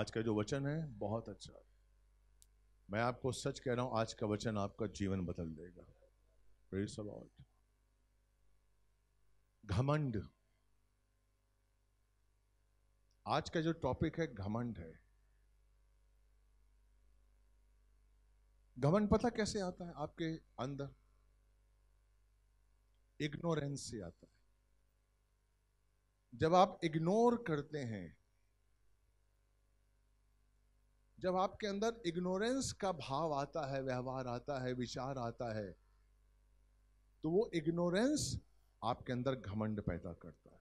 आज का जो वचन है बहुत अच्छा है मैं आपको सच कह रहा हूं आज का वचन आपका जीवन बदल देगा घमंड आज का जो टॉपिक है घमंड है घमंड पता कैसे आता है आपके अंदर इग्नोरेंस से आता है जब आप इग्नोर करते हैं जब आपके अंदर इग्नोरेंस का भाव आता है व्यवहार आता है विचार आता है तो वो इग्नोरेंस आपके अंदर घमंड पैदा करता है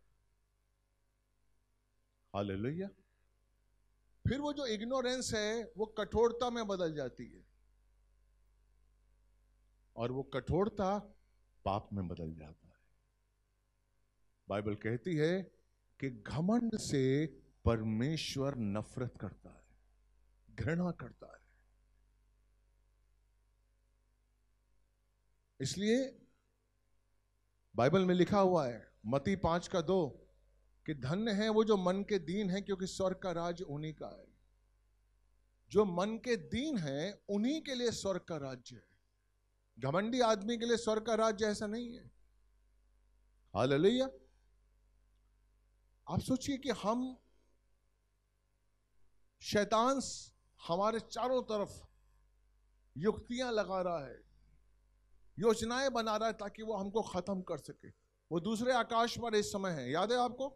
हालेलुया फिर वो जो इग्नोरेंस है वो कठोरता में बदल जाती है और वो कठोरता पाप में बदल जाता है बाइबल कहती है कि घमंड से परमेश्वर नफरत करता है घृणा करता है इसलिए बाइबल में लिखा हुआ है मती पांच का दो कि धन्य है वो जो मन के दीन है क्योंकि स्वर्ग का राज उन्हीं का है जो मन के दीन है उन्हीं के लिए स्वर्ग का राज्य है घमंडी आदमी के लिए स्वर्ग का राज्य ऐसा नहीं है हाल आप सोचिए कि हम शैतान हमारे चारों तरफ युक्तियां लगा रहा है योजनाएं बना रहा है ताकि वो हमको खत्म कर सके वो दूसरे आकाश पर इस समय है याद है आपको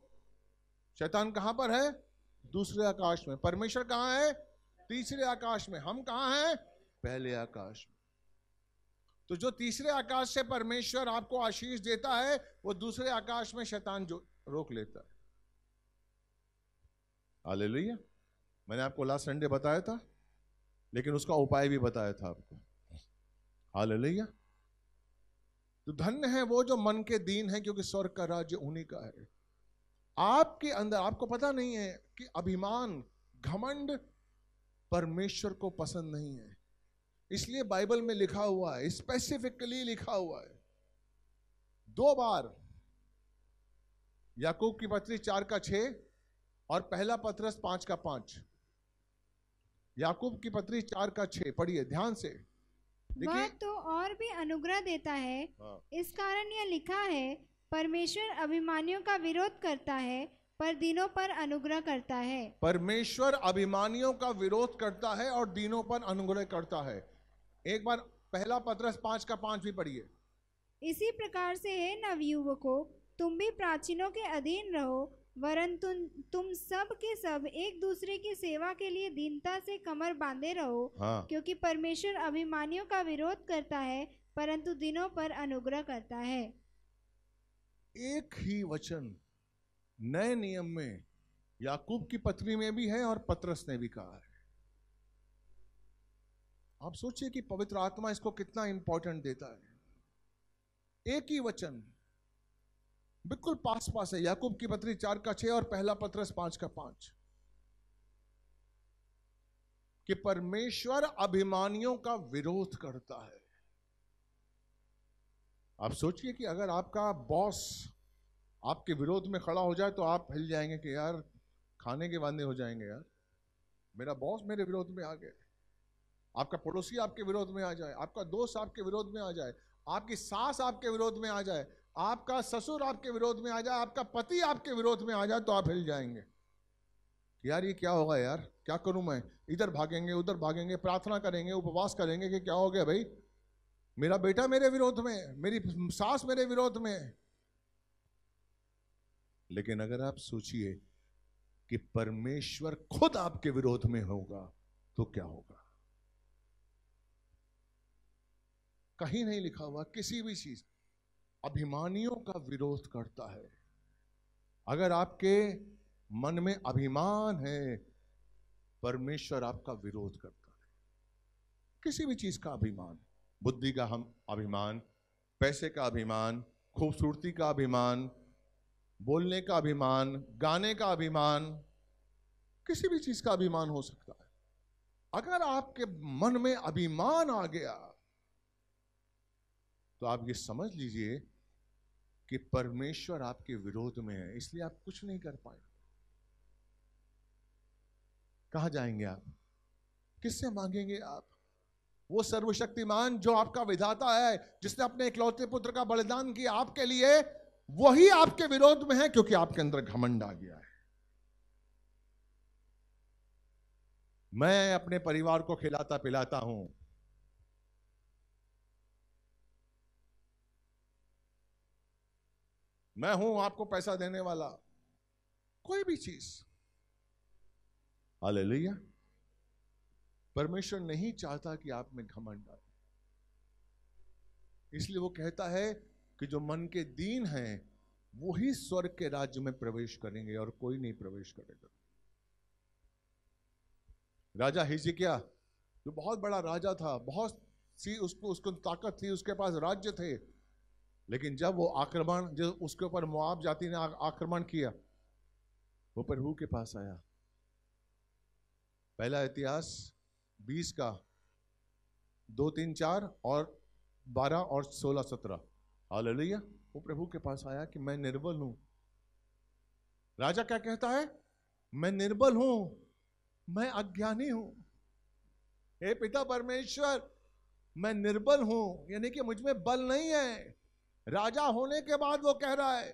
शैतान कहां पर है दूसरे आकाश में परमेश्वर कहां है तीसरे आकाश में हम कहां हैं पहले आकाश में तो जो तीसरे आकाश से परमेश्वर आपको आशीष देता है वो दूसरे आकाश में शैतान जो रोक लेता है हालेलुया मैंने आपको लास्ट संडे बताया था लेकिन उसका उपाय भी बताया था आपको हाल लिया तो धन्य है वो जो मन के दीन है क्योंकि स्वर्ग का राज्य उन्हीं का है आपके अंदर आपको पता नहीं है कि अभिमान घमंड परमेश्वर को पसंद नहीं है इसलिए बाइबल में लिखा हुआ है स्पेसिफिकली लिखा हुआ है दो बार याकूब की पत्री चार का छ और पहला पत्रस पांच का पांच याकूब की पत्री चार का छह पढ़िए ध्यान से वह तो और भी अनुग्रह देता है हाँ। इस कारण यह लिखा है परमेश्वर अभिमानियों का विरोध करता है पर दिनों पर अनुग्रह करता है परमेश्वर अभिमानियों का विरोध करता है और दिनों पर अनुग्रह करता है एक बार पहला पत्रस पांच का पांच भी पढ़िए इसी प्रकार से है नवयुवकों तुम भी प्राचीनों के अधीन रहो वरन तुम तुम सब के सब एक दूसरे की सेवा के लिए दीनता से कमर बांधे रहो हाँ। क्योंकि परमेश्वर अभिमानियों का विरोध करता है परंतु दिनों पर अनुग्रह करता है एक ही वचन नए नियम में याकूब की पत्नी में भी है और पत्रस ने भी कहा है आप सोचिए कि पवित्र आत्मा इसको कितना इंपॉर्टेंट देता है एक ही वचन बिल्कुल पास पास है याकूब की पत्री चार का छह और पहला पत्रस पांच का पांच कि परमेश्वर अभिमानियों का विरोध करता है आप सोचिए कि अगर आपका बॉस आपके विरोध में खड़ा हो जाए तो आप हिल जाएंगे कि यार खाने के वादे हो जाएंगे यार मेरा बॉस मेरे विरोध में आ गए आपका पड़ोसी आपके विरोध में आ जाए आपका दोस्त आपके विरोध में आ जाए आपकी सास आपके विरोध में आ जाए आपका ससुर आपके विरोध में आ जाए आपका पति आपके विरोध में आ जाए तो आप हिल जाएंगे यार ये क्या होगा यार क्या करूं मैं इधर भागेंगे उधर भागेंगे प्रार्थना करेंगे उपवास करेंगे कि क्या हो गया भाई मेरा बेटा मेरे विरोध में मेरी सास मेरे विरोध में लेकिन अगर आप सोचिए कि परमेश्वर खुद आपके विरोध में होगा तो क्या होगा कहीं नहीं लिखा हुआ किसी भी चीज अभिमानियों का विरोध करता है अगर आपके मन में अभिमान है परमेश्वर आपका विरोध करता है किसी भी चीज का अभिमान बुद्धि का हम अभिमान पैसे का अभिमान खूबसूरती का अभिमान बोलने का अभिमान गाने का अभिमान किसी भी चीज का अभिमान हो सकता है अगर आपके मन में अभिमान आ गया तो आप ये समझ लीजिए कि परमेश्वर आपके विरोध में है इसलिए आप कुछ नहीं कर पाए कहा जाएंगे आप किससे मांगेंगे आप वो सर्वशक्तिमान जो आपका विधाता है जिसने अपने इकलौते पुत्र का बलिदान किया आपके लिए वही आपके विरोध में है क्योंकि आपके अंदर घमंड आ गया है मैं अपने परिवार को खिलाता पिलाता हूं मैं हूं आपको पैसा देने वाला कोई भी चीज हालेलुया परमेश्वर नहीं चाहता कि आप में घमंड आए इसलिए वो कहता है कि जो मन के दीन हैं वो ही स्वर्ग के राज्य में प्रवेश करेंगे और कोई नहीं प्रवेश करेगा राजा हिजिकिया जो बहुत बड़ा राजा था बहुत सी उसको उसको ताकत थी उसके पास राज्य थे लेकिन जब वो आक्रमण जो उसके ऊपर मुआब जाति ने आक्रमण किया वो प्रभु के पास आया पहला इतिहास बीस का दो तीन चार और बारह और सोलह सत्रह हाल वो प्रभु के पास आया कि मैं निर्बल हूं राजा क्या कहता है मैं निर्बल हूं मैं अज्ञानी हूं हे पिता परमेश्वर मैं निर्बल हूं यानी कि मुझमें बल नहीं है राजा होने के बाद वो कह रहा है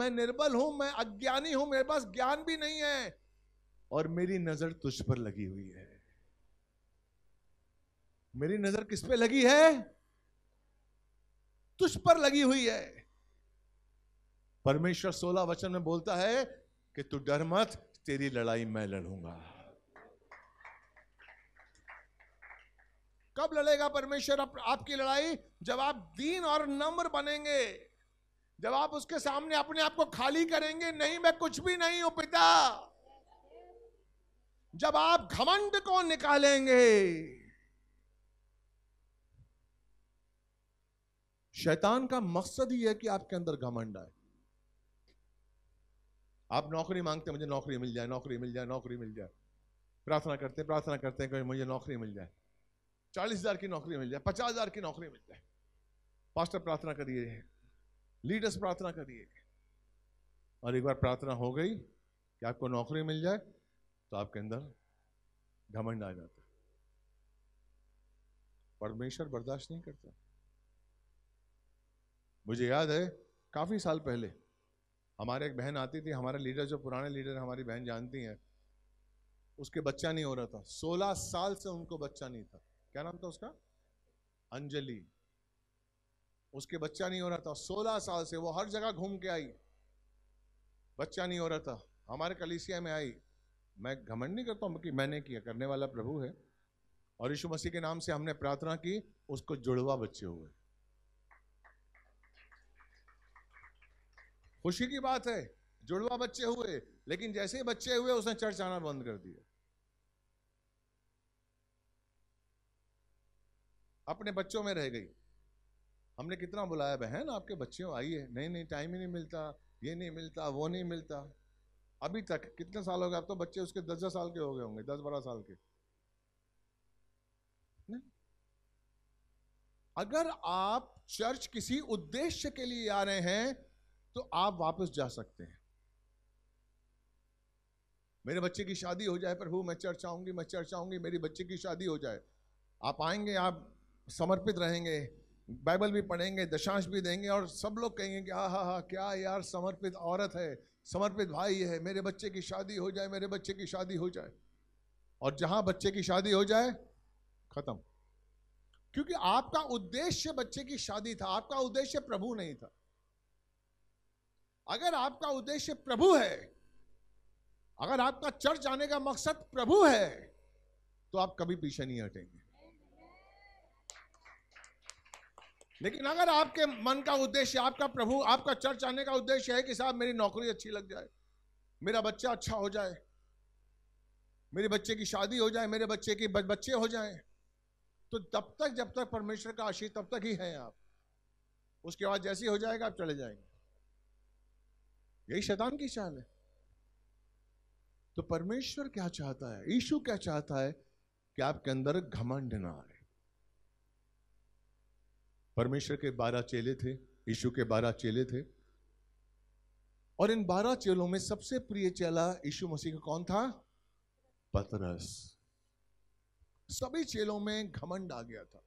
मैं निर्बल हूं मैं अज्ञानी हूं मेरे पास ज्ञान भी नहीं है और मेरी नजर तुझ पर लगी हुई है मेरी नजर किस पे लगी है तुझ पर लगी हुई है परमेश्वर सोलह वचन में बोलता है कि तू डर मत तेरी लड़ाई मैं लड़ूंगा कब लड़ेगा परमेश्वर आप, आपकी लड़ाई जब आप दीन और नम्र बनेंगे जब आप उसके सामने अपने आप को खाली करेंगे नहीं मैं कुछ भी नहीं हूं पिता जब आप घमंड को निकालेंगे शैतान का मकसद ही है कि आपके अंदर घमंड आए आप नौकरी मांगते मुझे नौकरी मिल जाए नौकरी मिल जाए नौकरी मिल जाए प्रार्थना करते प्रार्थना करते कि मुझे नौकरी मिल जाए चालीस हजार की नौकरी मिल जाए पचास हजार की नौकरी मिल जाए पास्टर प्रार्थना करिए लीडर्स प्रार्थना करिए और एक बार प्रार्थना हो गई कि आपको नौकरी मिल जाए तो आपके अंदर घमंड आ जाता परमेश्वर बर्दाश्त नहीं करता मुझे याद है काफ़ी साल पहले हमारे एक बहन आती थी हमारे लीडर जो पुराने लीडर हमारी बहन जानती हैं उसके बच्चा नहीं हो रहा था सोलह साल से उनको बच्चा नहीं था क्या नाम था उसका अंजलि उसके बच्चा नहीं हो रहा था सोलह साल से वो हर जगह घूम के आई बच्चा नहीं हो रहा था हमारे कलिसिया में आई मैं घमंड नहीं करता हूं कि मैंने किया करने वाला प्रभु है और यीशु मसीह के नाम से हमने प्रार्थना की उसको जुड़वा बच्चे हुए खुशी की बात है जुड़वा बच्चे हुए लेकिन जैसे ही बच्चे हुए उसने चर्च आना बंद कर दिया अपने बच्चों में रह गई हमने कितना बुलाया बहन आपके बच्चियों आइए नहीं नहीं टाइम ही नहीं मिलता ये नहीं मिलता वो नहीं मिलता अभी तक कितने साल हो गए आप तो बच्चे उसके दस दस साल के हो गए होंगे दस बारह साल के अगर आप चर्च किसी उद्देश्य के लिए आ रहे हैं तो आप वापस जा सकते हैं मेरे बच्चे की शादी हो जाए पर हूँ मैं चर्च आऊंगी मैं चर्च आऊंगी मेरी बच्चे की शादी हो जाए आप आएंगे आप समर्पित रहेंगे बाइबल भी पढ़ेंगे दशांश भी देंगे और सब लोग कहेंगे कि हाँ हाँ हाँ क्या यार समर्पित औरत है समर्पित भाई है मेरे बच्चे की शादी हो जाए मेरे बच्चे की शादी हो जाए और जहां बच्चे की शादी हो जाए खत्म क्योंकि आपका उद्देश्य बच्चे की शादी था आपका उद्देश्य प्रभु नहीं था अगर आपका उद्देश्य प्रभु है अगर आपका चर्च आने का मकसद प्रभु है तो आप कभी पीछे नहीं हटेंगे लेकिन अगर आपके मन का उद्देश्य आपका प्रभु आपका चर्च आने का उद्देश्य है कि साहब मेरी नौकरी अच्छी लग जाए मेरा बच्चा अच्छा हो जाए मेरे बच्चे की शादी हो जाए मेरे बच्चे की बच्चे हो जाए तो तब तक जब तक परमेश्वर का आशीष तब तक ही है आप उसके बाद जैसे हो जाएगा आप चले जाएंगे यही शैतान की चाल है तो परमेश्वर क्या चाहता है ईशु क्या चाहता है कि आपके अंदर घमंड ना आए परमेश्वर के बारह चेले थे यीशु के बारह चेले थे और इन बारह चेलों में सबसे प्रिय चेला यीशु मसीह का कौन था पतरस सभी चेलों में घमंड आ गया था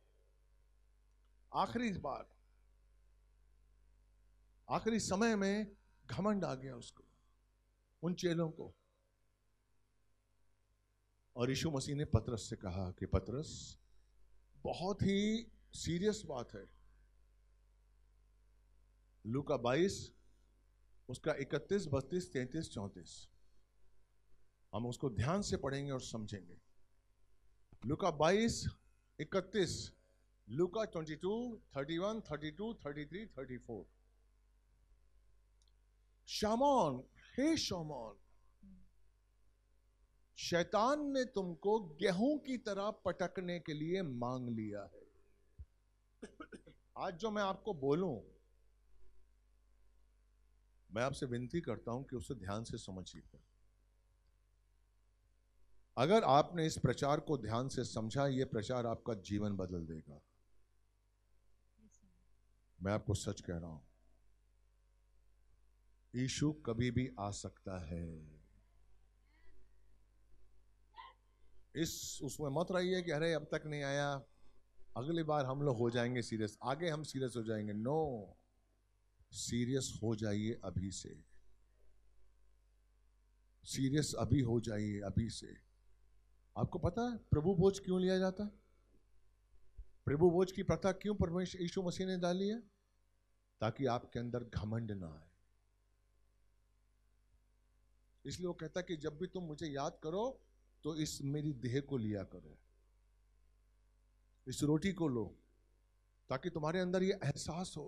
आखिरी बार आखिरी समय में घमंड आ गया उसको उन चेलों को और यीशु मसीह ने पतरस से कहा कि पतरस बहुत ही सीरियस बात है लू का बाईस उसका इकतीस बत्तीस तैतीस चौंतीस हम उसको ध्यान से पढ़ेंगे और समझेंगे लुका बाईस इकतीस लुका twenty two thirty one thirty two thirty three thirty four शामोन हे शामोन शैतान ने तुमको गेहूं की तरह पटकने के लिए मांग लिया है आज जो मैं आपको बोलूं मैं आपसे विनती करता हूं कि उसे ध्यान से समझिए अगर आपने इस प्रचार को ध्यान से समझा ये प्रचार आपका जीवन बदल देगा मैं आपको सच कह रहा हूं ईशु कभी भी आ सकता है इस उसमें मत रहिए कि अरे अब तक नहीं आया अगली बार हम लोग हो जाएंगे सीरियस आगे हम सीरियस हो जाएंगे नो no. सीरियस हो जाइए अभी से सीरियस अभी हो जाइए अभी से आपको पता है प्रभु बोझ क्यों लिया जाता है प्रभु बोझ की प्रथा क्यों परमेश्वर यीशु मसीह ने डाली है ताकि आपके अंदर घमंड ना आए इसलिए वो कहता कि जब भी तुम मुझे याद करो तो इस मेरी देह को लिया करो इस रोटी को लो ताकि तुम्हारे अंदर ये एहसास हो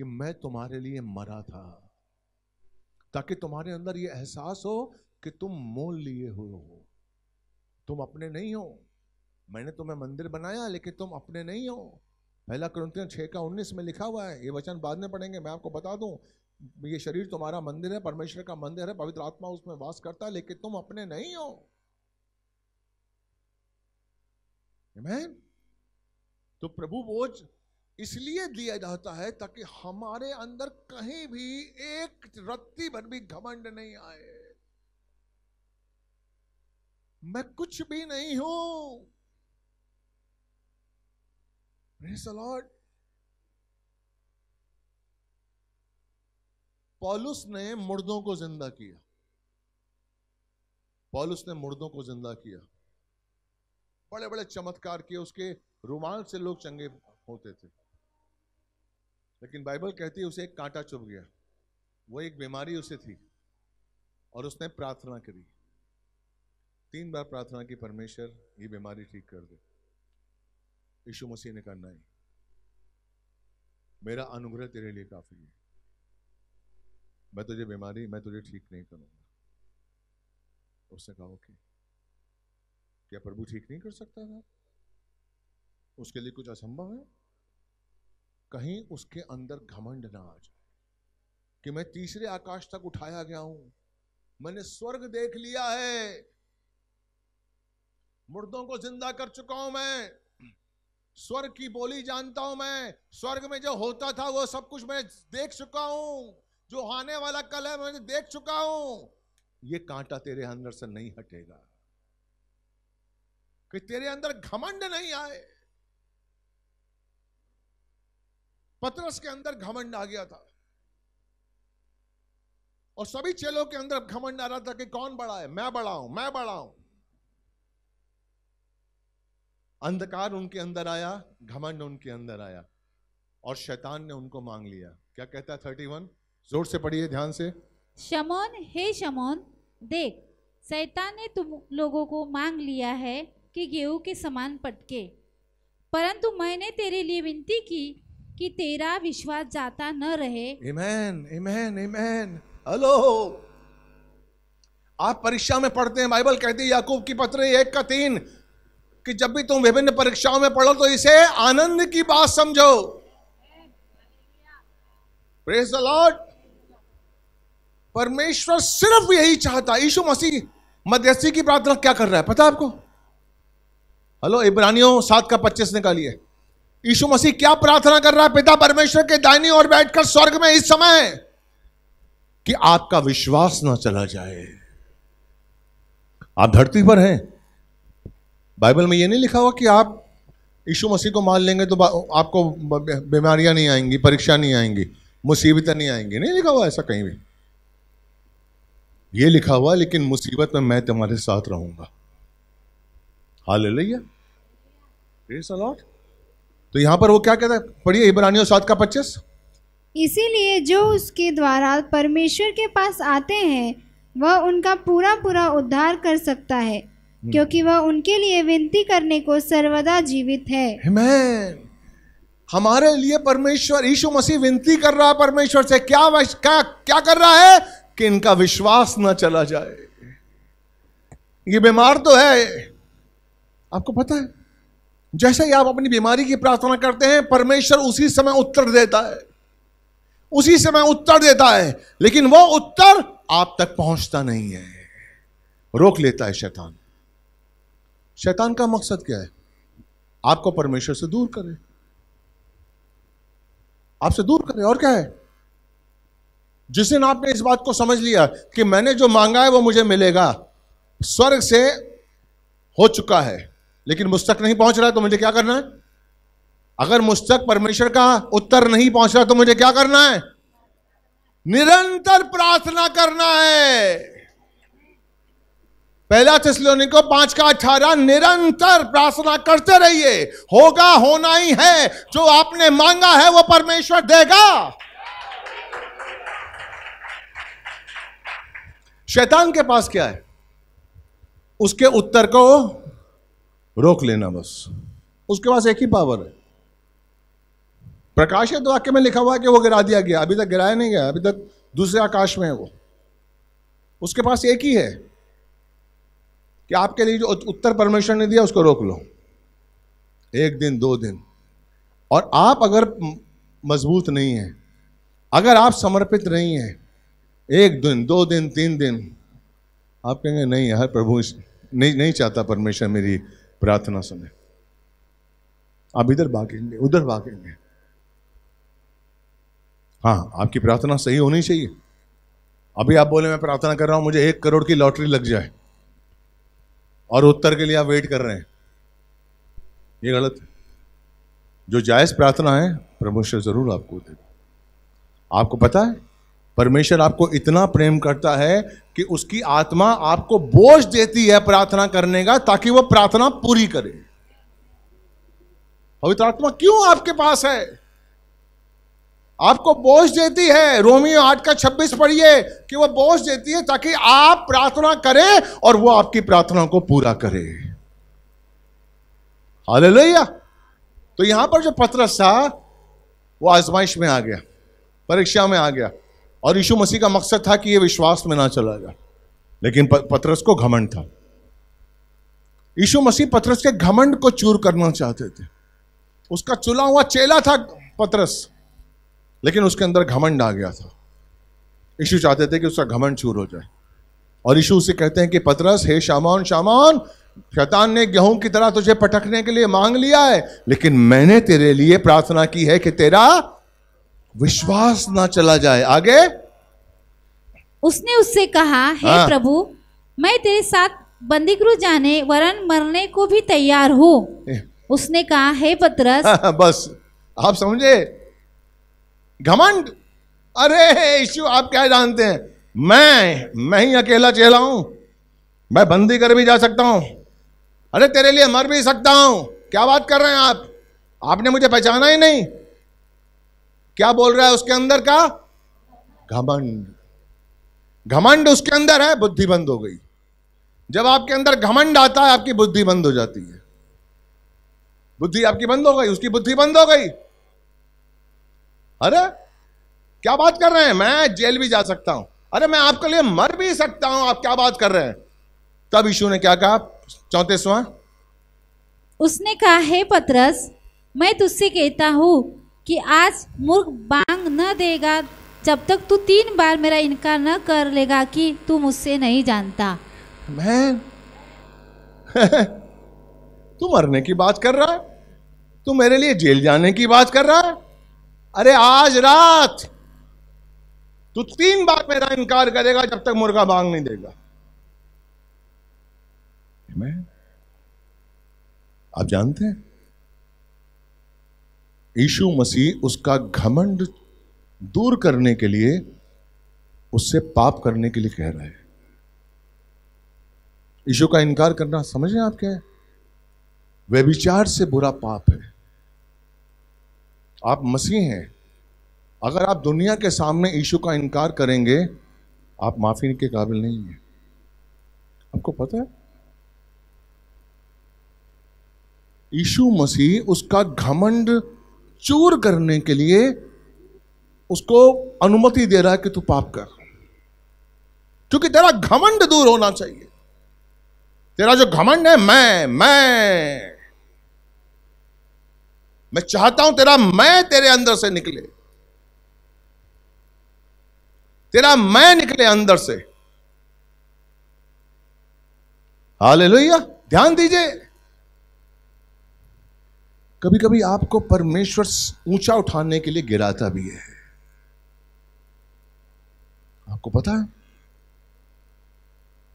कि मैं तुम्हारे लिए मरा था ताकि तुम्हारे अंदर यह एहसास हो कि तुम मोल लिए हुए हो तुम अपने नहीं हो मैंने तुम्हें मंदिर बनाया लेकिन तुम अपने नहीं हो पहला क्रंथियन छः का उन्नीस में लिखा हुआ है ये वचन बाद में पढ़ेंगे मैं आपको बता दूं ये शरीर तुम्हारा मंदिर है परमेश्वर का मंदिर है पवित्र आत्मा उसमें वास करता है लेकिन तुम अपने नहीं हो Amen? तो प्रभु बोझ इसलिए दिया जाता है ताकि हमारे अंदर कहीं भी एक रत्ती भर भी घमंड नहीं आए मैं कुछ भी नहीं हूं लॉर्ड पॉलुस ने मुर्दों को जिंदा किया पॉलुस ने मुर्दों को जिंदा किया बड़े बड़े चमत्कार किए उसके रुमाल से लोग चंगे होते थे लेकिन बाइबल कहती है उसे एक कांटा चुभ गया वो एक बीमारी उसे थी और उसने प्रार्थना करी तीन बार प्रार्थना की परमेश्वर ये बीमारी ठीक कर दे यीशु मसीह ने करना ही मेरा अनुग्रह तेरे लिए काफी है मैं तुझे बीमारी मैं तुझे ठीक नहीं करूंगा उसने कहा ओके क्या प्रभु ठीक नहीं कर सकता था उसके लिए कुछ असंभव है कहीं उसके अंदर घमंड ना आ जाए कि मैं तीसरे आकाश तक उठाया गया हूं मैंने स्वर्ग देख लिया है मुर्दों को जिंदा कर चुका हूं मैं स्वर्ग की बोली जानता हूं मैं स्वर्ग में जो होता था वो सब कुछ मैं देख चुका हूं जो आने वाला कल है मैं देख चुका हूं ये कांटा तेरे अंदर से नहीं हटेगा कि तेरे अंदर घमंड नहीं आए पतरस के अंदर घमंड आ गया था और सभी चेलों के अंदर घमंड आ रहा था कि कौन बड़ा है मैं बड़ा हूं मैं बड़ा हूं अंधकार उनके अंदर आया घमंड उनके अंदर आया और शैतान ने उनको मांग लिया क्या कहता है थर्टी वन जोर से पढ़िए ध्यान से शमोन हे शमोन देख शैतान ने तुम लोगों को मांग लिया है कि गेहूं के समान पटके परंतु मैंने तेरे लिए विनती की कि तेरा विश्वास जाता न रहे इमेन इमेन इमेन हेलो आप परीक्षा में पढ़ते हैं बाइबल कहती है याकूब की पत्र एक का तीन कि जब भी तुम विभिन्न परीक्षाओं में पढ़ो तो इसे आनंद की बात समझो प्रेज अलॉट लॉर्ड परमेश्वर सिर्फ यही चाहता यीशु मसीह मध्यस्थी की प्रार्थना क्या कर रहा है पता है आपको हेलो इब्रानियों सात का पच्चीस निकालिए यीशु मसीह क्या प्रार्थना कर रहा है पिता परमेश्वर के दाहिनी और बैठकर स्वर्ग में इस समय कि आपका विश्वास ना चला जाए आप धरती पर हैं बाइबल में यह नहीं लिखा हुआ कि आप यीशु मसीह को मान लेंगे तो आपको बीमारियां नहीं आएंगी परीक्षा नहीं आएंगी मुसीबतें नहीं आएंगी नहीं लिखा हुआ ऐसा कहीं भी ये लिखा हुआ लेकिन मुसीबत में मैं तुम्हारे साथ रहूंगा हाल ले लैया तो यहाँ पर वो क्या कहता है पढ़िए इब्रानियों सात का पच्चीस इसीलिए जो उसके द्वारा परमेश्वर के पास आते हैं वह उनका पूरा पूरा उद्धार कर सकता है हम्म। क्योंकि वह उनके लिए विनती करने को सर्वदा जीवित है हमारे लिए परमेश्वर यीशु मसीह विनती कर रहा है परमेश्वर से क्या क्या क्या कर रहा है कि इनका विश्वास ना चला जाए ये बीमार तो है आपको पता है जैसे ही आप अपनी बीमारी की प्रार्थना करते हैं परमेश्वर उसी समय उत्तर देता है उसी समय उत्तर देता है लेकिन वो उत्तर आप तक पहुंचता नहीं है रोक लेता है शैतान शैतान का मकसद क्या है आपको परमेश्वर से दूर करे आपसे दूर करे और क्या है जिस दिन आपने इस बात को समझ लिया कि मैंने जो मांगा है वो मुझे मिलेगा स्वर्ग से हो चुका है लेकिन मुझ तक नहीं पहुंच रहा तो मुझे क्या करना है अगर मुझ तक परमेश्वर का उत्तर नहीं पहुंच रहा तो मुझे क्या करना है निरंतर प्रार्थना करना है पहला तस्लोनी को पांच का अठारह निरंतर प्रार्थना करते रहिए होगा होना ही है जो आपने मांगा है वो परमेश्वर देगा शैतान के पास क्या है उसके उत्तर को रोक लेना बस उसके पास एक ही पावर है प्रकाशित तो वाक्य में लिखा हुआ है कि वो गिरा दिया गया अभी तक गिराया नहीं गया अभी तक दूसरे आकाश में है वो उसके पास एक ही है कि आपके लिए जो उत्तर परमेश्वर ने दिया उसको रोक लो एक दिन दो दिन और आप अगर मजबूत नहीं है अगर आप समर्पित नहीं हैं एक दिन दो दिन तीन दिन आप कहेंगे नहीं यार प्रभु नहीं नहीं चाहता परमेश्वर मेरी प्रार्थना सुने आप इधर भागेंगे उधर भागेंगे हाँ आपकी प्रार्थना सही होनी चाहिए अभी आप बोले मैं प्रार्थना कर रहा हूं मुझे एक करोड़ की लॉटरी लग जाए और उत्तर के लिए आप वेट कर रहे हैं ये गलत है जो जायज़ प्रार्थना है परमेश्वर ज़रूर आपको देगा आपको पता है परमेश्वर आपको इतना प्रेम करता है कि उसकी आत्मा आपको बोझ देती है प्रार्थना करने का ताकि वो प्रार्थना पूरी करे पवित्र आत्मा क्यों आपके पास है आपको बोझ देती है रोमियो आठ का छब्बीस पढ़िए कि वो बोझ देती है ताकि आप प्रार्थना करें और वो आपकी प्रार्थना को पूरा करे हाल तो यहां पर जो पत्रस था वो आजमाइश में आ गया परीक्षा में आ गया और यीशु मसीह का मकसद था कि ये विश्वास में ना चला जाए लेकिन पतरस को घमंड था यीशु मसीह पतरस के घमंड को चूर करना चाहते थे उसका चुला हुआ चेला था पतरस लेकिन उसके अंदर घमंड आ गया था यीशु चाहते थे कि उसका घमंड चूर हो जाए और यीशु उसे कहते हैं कि पतरस हे शामान शामान शैतान ने गेहूं की तरह तुझे पटकने के लिए मांग लिया है लेकिन मैंने तेरे लिए प्रार्थना की है कि तेरा विश्वास ना चला जाए आगे उसने उससे कहा हे हाँ। प्रभु मैं तेरे साथ बंदीगृह जाने वरन मरने को भी तैयार हूँ उसने कहा हे पत्रस हाँ, हाँ, बस आप समझे घमंड अरे यीशु आप क्या जानते हैं मैं मैं ही अकेला चेला हूं मैं बंदी कर भी जा सकता हूं अरे तेरे लिए मर भी सकता हूं क्या बात कर रहे हैं आप आपने मुझे पहचाना ही नहीं क्या बोल रहा है उसके अंदर का घमंड घमंड उसके अंदर है बुद्धि बंद हो गई जब आपके अंदर घमंड आता है आपकी बुद्धि बंद हो जाती है बुद्धि आपकी बंद हो गई उसकी बुद्धि बंद हो गई अरे क्या बात कर रहे हैं मैं जेल भी जा सकता हूं अरे मैं आपके लिए मर भी सकता हूं आप क्या बात कर रहे हैं तब यीशु ने क्या कहा सुहा उसने कहा हे पतरस मैं तुझसे कहता हूं कि आज मूर्ख बांग न देगा जब तक तू तीन बार मेरा इनकार न कर लेगा कि तू मुझसे नहीं जानता मैं तू मरने की बात कर रहा है तू मेरे लिए जेल जाने की बात कर रहा है अरे आज रात तू तीन बार मेरा इनकार करेगा जब तक मुर्गा बांग नहीं देगा मैं आप जानते हैं यीशु मसीह उसका घमंड दूर करने के लिए उससे पाप करने के लिए कह रहा है यीशु का इनकार करना समझ रहे आप क्या है व्यभिचार से बुरा पाप है आप मसीह हैं अगर आप दुनिया के सामने यीशु का इनकार करेंगे आप माफी के काबिल नहीं हैं आपको पता है यीशु मसीह उसका घमंड चूर करने के लिए उसको अनुमति दे रहा है कि तू पाप कर क्योंकि तेरा घमंड दूर होना चाहिए तेरा जो घमंड है मैं मैं मैं चाहता हूं तेरा मैं तेरे अंदर से निकले तेरा मैं निकले अंदर से हाल ध्यान दीजिए कभी कभी आपको परमेश्वर ऊंचा उठाने के लिए गिराता भी है आपको पता है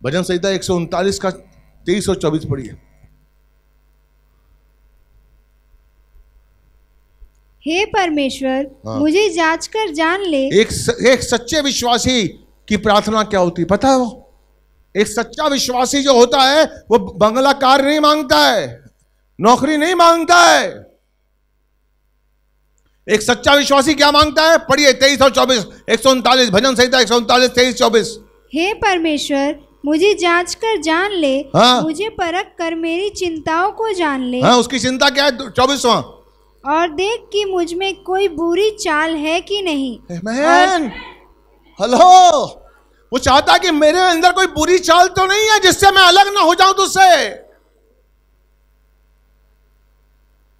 भजन संहिता एक सौ उनतालीस का तेईस और चौबीस पढ़िए हे परमेश्वर हाँ। मुझे जांच कर जान ले एक एक सच्चे विश्वासी की प्रार्थना क्या होती पता है वो एक सच्चा विश्वासी जो होता है वो बंगला कार नहीं मांगता है नौकरी नहीं मांगता है एक सच्चा विश्वासी क्या मांगता है पढ़िए तेईस और चौबीस एक सौ उनतालीस भजन संहिता एक सौ उनतालीस तेईस चौबीस हे परमेश्वर मुझे जांच कर जान ले हाँ? मुझे परख कर मेरी चिंताओं को जान ले हाँ, उसकी चिंता क्या है चौबीसवा और देख कि मुझ में कोई बुरी चाल है कि नहीं Amen. और... हेलो वो चाहता कि मेरे अंदर कोई बुरी चाल तो नहीं है जिससे मैं अलग ना हो जाऊं तुझसे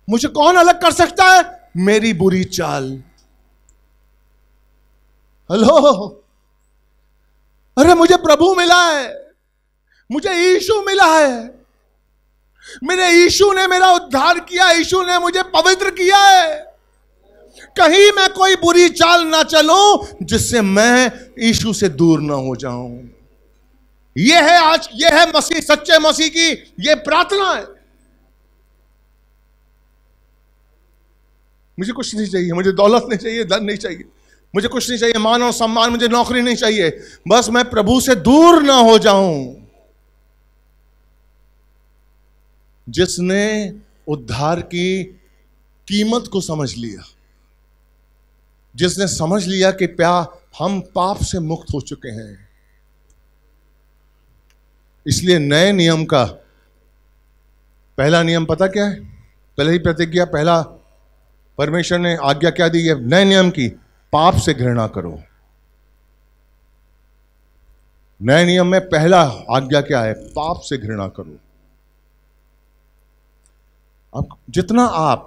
मुझे कौन अलग कर सकता है मेरी बुरी चाल हेलो अरे मुझे प्रभु मिला है मुझे यीशु मिला है मेरे यीशु ने मेरा उद्धार किया यीशु ने मुझे पवित्र किया है कहीं मैं कोई बुरी चाल ना चलूं जिससे मैं यीशु से दूर ना हो जाऊं यह है आज यह है मसीह सच्चे मसीह की यह प्रार्थना है मुझे कुछ नहीं चाहिए मुझे दौलत नहीं चाहिए धन नहीं चाहिए मुझे कुछ नहीं चाहिए मान और सम्मान मुझे नौकरी नहीं चाहिए बस मैं प्रभु से दूर ना हो जाऊं जिसने उद्धार की कीमत को समझ लिया जिसने समझ लिया कि प्या हम पाप से मुक्त हो चुके हैं इसलिए नए नियम का पहला नियम पता क्या है पहले ही प्रतिज्ञा पहला परमेश्वर ने आज्ञा क्या दी है नए नियम की पाप से घृणा करो नए नियम में पहला आज्ञा क्या है पाप से घृणा करो अब जितना आप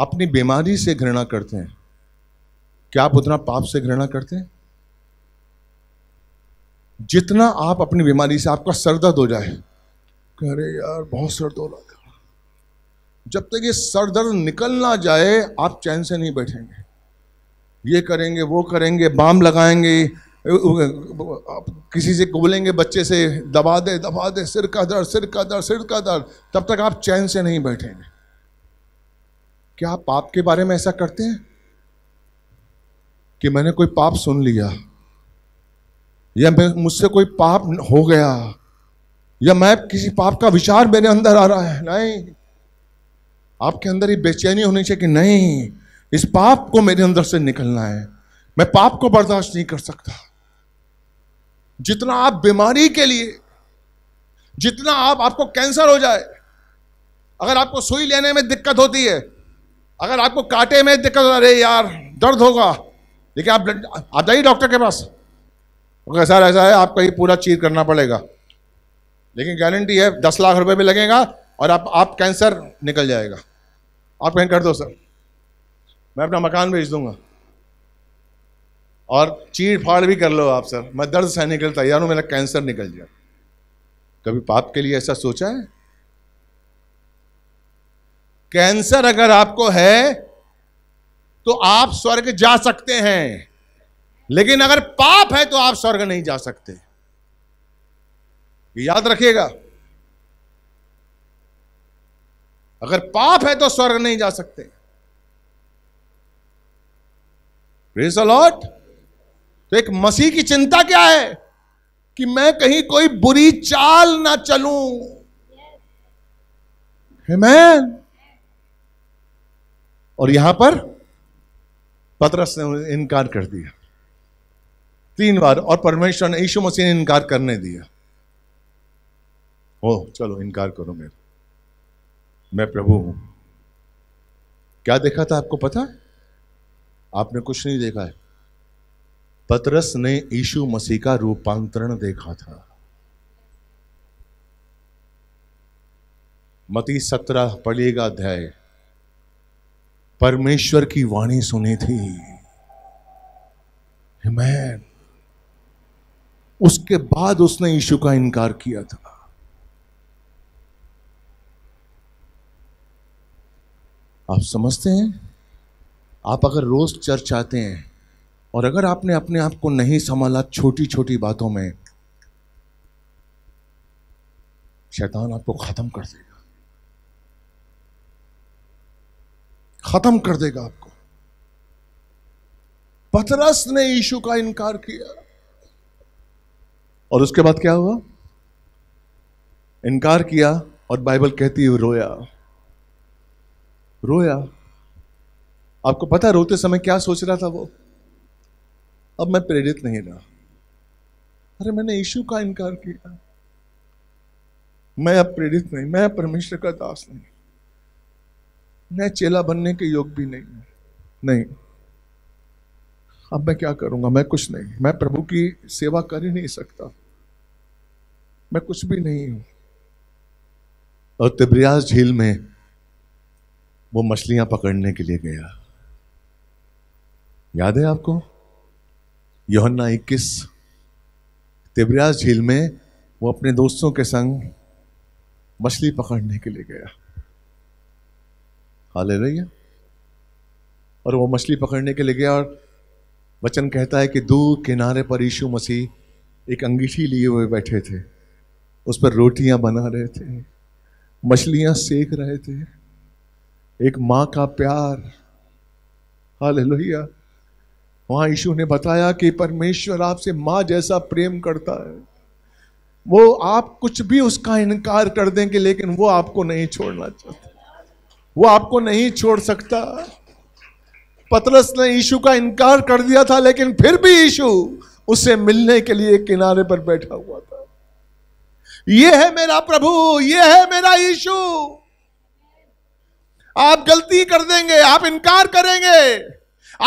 अपनी बीमारी से घृणा करते हैं क्या आप उतना पाप से घृणा करते हैं जितना आप अपनी बीमारी से आपका सरदर्द हो जाए अरे यार बहुत सर हो रहा है जब तक ये सर दर्द निकल ना जाए आप चैन से नहीं बैठेंगे ये करेंगे वो करेंगे बाम लगाएंगे किसी से बोलेंगे बच्चे से दबा दे दबा दे सिर का दर्द सिर का दर्द सिर का दर्द तब तक आप चैन से नहीं बैठेंगे क्या आप पाप के बारे में ऐसा करते हैं कि मैंने कोई पाप सुन लिया या मुझसे कोई पाप हो गया या मैं किसी पाप का विचार मेरे अंदर आ रहा है नहीं आपके अंदर ये बेचैनी होनी चाहिए कि नहीं इस पाप को मेरे अंदर से निकलना है मैं पाप को बर्दाश्त नहीं कर सकता जितना आप बीमारी के लिए जितना आप आपको कैंसर हो जाए अगर आपको सुई लेने में दिक्कत होती है अगर आपको काटे में दिक्कत हो अरे यार दर्द होगा लेकिन आप आ जाइए डॉक्टर के पास ओके सर ऐसा है आपका ये पूरा चीर करना पड़ेगा लेकिन गारंटी है दस लाख रुपए भी लगेगा और आप आप कैंसर निकल जाएगा आप कहीं कर दो सर मैं अपना मकान बेच दूंगा और चीड़ फाड़ भी कर लो आप सर मैं दर्द सहने के लिए तैयार हूं मेरा कैंसर निकल जाए कभी पाप के लिए ऐसा सोचा है कैंसर अगर आपको है तो आप स्वर्ग जा सकते हैं लेकिन अगर पाप है तो आप स्वर्ग नहीं जा सकते याद रखिएगा अगर पाप है तो स्वर्ग नहीं जा सकते लॉट तो एक मसीह की चिंता क्या है कि मैं कहीं कोई बुरी चाल ना चलूं मैन और यहां पर पतरस ने उन्हें इनकार कर दिया तीन बार और परमेश्वर ने यीशु मसीह ने इनकार करने दिया ओ चलो इनकार करो मेरे मैं प्रभु हूं क्या देखा था आपको पता है आपने कुछ नहीं देखा है पतरस ने यीशु मसीह का रूपांतरण देखा था मती सत्रह पढ़िएगा अध्याय परमेश्वर की वाणी सुनी थी मैन उसके बाद उसने यीशु का इनकार किया था आप समझते हैं आप अगर रोज़ चर्च आते हैं और अगर आपने अपने आप को नहीं संभाला छोटी छोटी बातों में शैतान आपको ख़त्म कर देगा ख़त्म कर देगा आपको पथरस ने यीशु का इनकार किया और उसके बाद क्या हुआ इनकार किया और बाइबल कहती हुई रोया रोया आपको पता रोते समय क्या सोच रहा था वो अब मैं प्रेरित नहीं रहा अरे मैंने यीशु का इनकार किया मैं अब प्रेरित नहीं मैं परमेश्वर का दास नहीं मैं चेला बनने के योग भी नहीं नहीं अब मैं क्या करूंगा मैं कुछ नहीं मैं प्रभु की सेवा कर ही नहीं सकता मैं कुछ भी नहीं हूं और तिब्रियास झील में वो मछलियां पकड़ने के लिए गया याद है आपको योहन्ना 21 तिब्रियास झील में वो अपने दोस्तों के संग मछली पकड़ने के लिए गया हाल भैया और वो मछली पकड़ने के लिए गया और वचन कहता है कि दूर किनारे पर यीशु मसीह एक अंगीठी लिए हुए बैठे थे उस पर रोटियां बना रहे थे मछलियां सेक रहे थे एक माँ का प्यार हाल लोहिया वहां यीशु ने बताया कि परमेश्वर आपसे माँ जैसा प्रेम करता है वो आप कुछ भी उसका इनकार कर देंगे लेकिन वो आपको नहीं छोड़ना चाहता वो आपको नहीं छोड़ सकता पतरस ने यीशु का इनकार कर दिया था लेकिन फिर भी यीशु उससे मिलने के लिए किनारे पर बैठा हुआ था ये है मेरा प्रभु ये है मेरा यीशु आप गलती कर देंगे आप इनकार करेंगे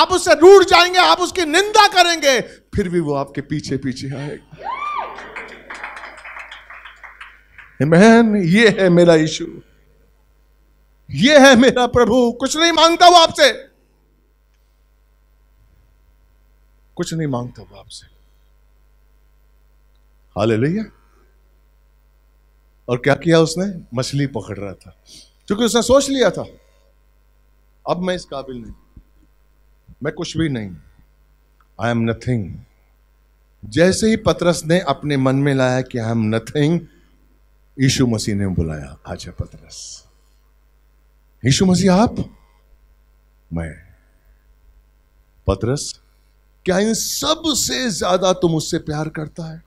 आप उससे रूठ जाएंगे आप उसकी निंदा करेंगे फिर भी वो आपके पीछे पीछे आएगा मैन ये है मेरा इशू ये है मेरा प्रभु कुछ नहीं मांगता वो आपसे कुछ नहीं मांगता वो आपसे हाल लिया और क्या किया उसने मछली पकड़ रहा था क्योंकि उसने सोच लिया था अब मैं इस काबिल नहीं मैं कुछ भी नहीं आई एम नथिंग जैसे ही पतरस ने अपने मन में लाया कि आई एम नथिंग यीशु मसीह ने बुलाया आजा पतरस यीशु मसीह आप मैं पतरस क्या इन सबसे ज्यादा तुम मुझसे प्यार करता है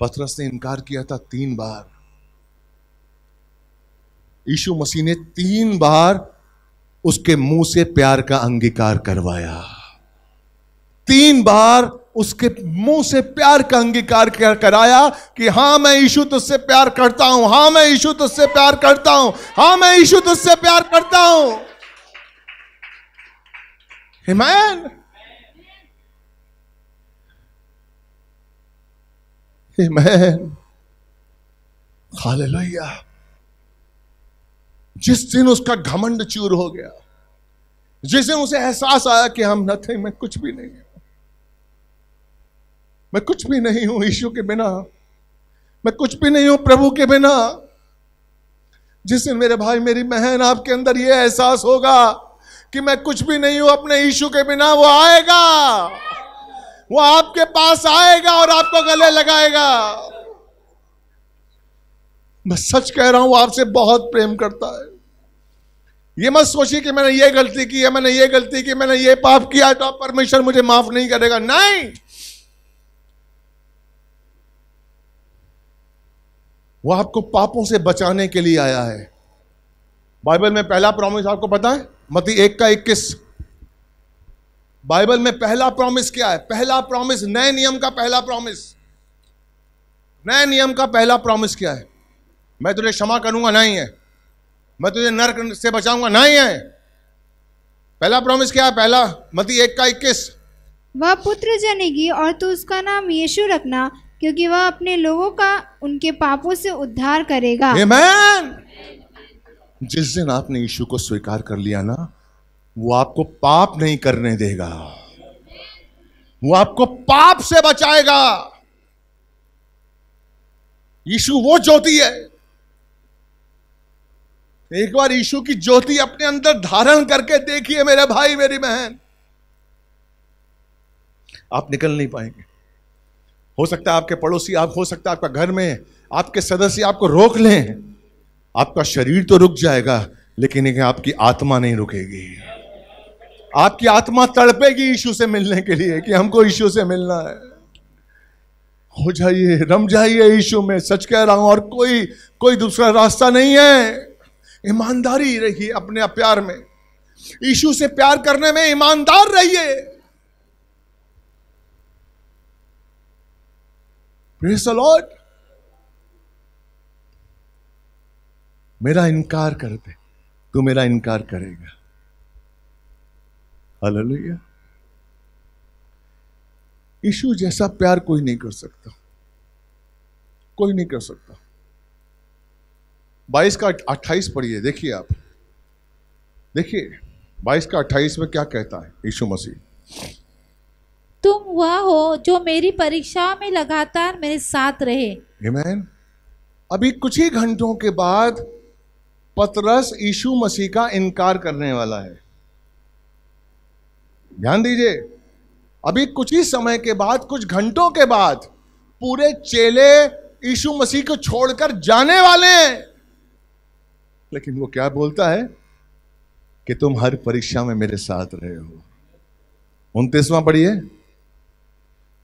पतरस ने इनकार किया था तीन बार यीशु मसीह ने तीन बार उसके मुंह से प्यार का अंगीकार करवाया तीन बार उसके मुंह से प्यार का अंगीकार कराया कि हां मैं यीशु तुझसे प्यार करता हूं हां मैं यीशु तुझसे प्यार करता हूं हां मैं यीशु तुझसे प्यार करता हूं हिमैन हिमैन हालेलुया जिस दिन उसका घमंड चूर हो गया जिस दिन उसे एहसास आया कि हम नथिंग मैं कुछ भी नहीं हूं मैं कुछ भी नहीं हूं यीशु के बिना मैं कुछ भी नहीं हूं प्रभु के बिना जिस दिन मेरे भाई मेरी बहन आपके अंदर यह एहसास होगा कि मैं कुछ भी नहीं हूं अपने यीशु के बिना वो आएगा वो आपके पास आएगा और आपको गले लगाएगा मैं सच कह रहा हूं आपसे बहुत प्रेम करता है ये मत सोचिए कि मैंने ये गलती की है मैंने ये गलती की मैंने ये पाप किया तो आप परमेश्वर मुझे माफ नहीं करेगा नहीं वो आपको पापों से बचाने के लिए आया है बाइबल में पहला प्रॉमिस आपको पता है मती एक का इक्कीस बाइबल में पहला प्रॉमिस क्या है पहला प्रॉमिस नए नियम का पहला प्रॉमिस नए नियम का पहला प्रॉमिस क्या है मैं तुझे क्षमा करूंगा नहीं है मैं तुझे नर्क से बचाऊंगा नहीं है पहला प्रॉमिस क्या है पहला मती एक का इक्कीस वह पुत्र जनेगी और तू उसका नाम यीशु रखना क्योंकि वह अपने लोगों का उनके पापों से उद्धार करेगा Amen! जिस दिन आपने यीशु को स्वीकार कर लिया ना वो आपको पाप नहीं करने देगा वो आपको पाप से बचाएगा यीशु वो ज्योति है एक बार यीशु की ज्योति अपने अंदर धारण करके देखिए मेरे भाई मेरी बहन आप निकल नहीं पाएंगे हो सकता है आपके पड़ोसी आप हो सकता है आपका घर में आपके सदस्य आपको रोक लें आपका शरीर तो रुक जाएगा लेकिन एक आपकी आत्मा नहीं रुकेगी आपकी आत्मा तड़पेगी यीशु से मिलने के लिए कि हमको यीशु से मिलना है हो जाइए रम जाइए यीशु में सच कह रहा हूं और कोई कोई दूसरा रास्ता नहीं है ईमानदारी रहिए अपने प्यार में ईशु से प्यार करने में ईमानदार रहिए लॉर्ड मेरा इनकार कर दे तू मेरा इनकार करेगा हालेलुया ईशु जैसा प्यार कोई नहीं कर सकता कोई नहीं कर सकता बाईस का अट्ठाईस पढ़िए देखिए आप देखिए बाईस का 28 में क्या कहता है यीशु मसीह तुम वह हो जो मेरी परीक्षा में लगातार मेरे साथ रहे Amen. अभी कुछ ही घंटों के बाद पतरस यीशु मसीह का इनकार करने वाला है ध्यान दीजिए अभी कुछ ही समय के बाद कुछ घंटों के बाद पूरे चेले यीशु मसीह को छोड़कर जाने वाले हैं लेकिन वो क्या बोलता है कि तुम हर परीक्षा में मेरे साथ रहे हो उनतीसवा पढ़िए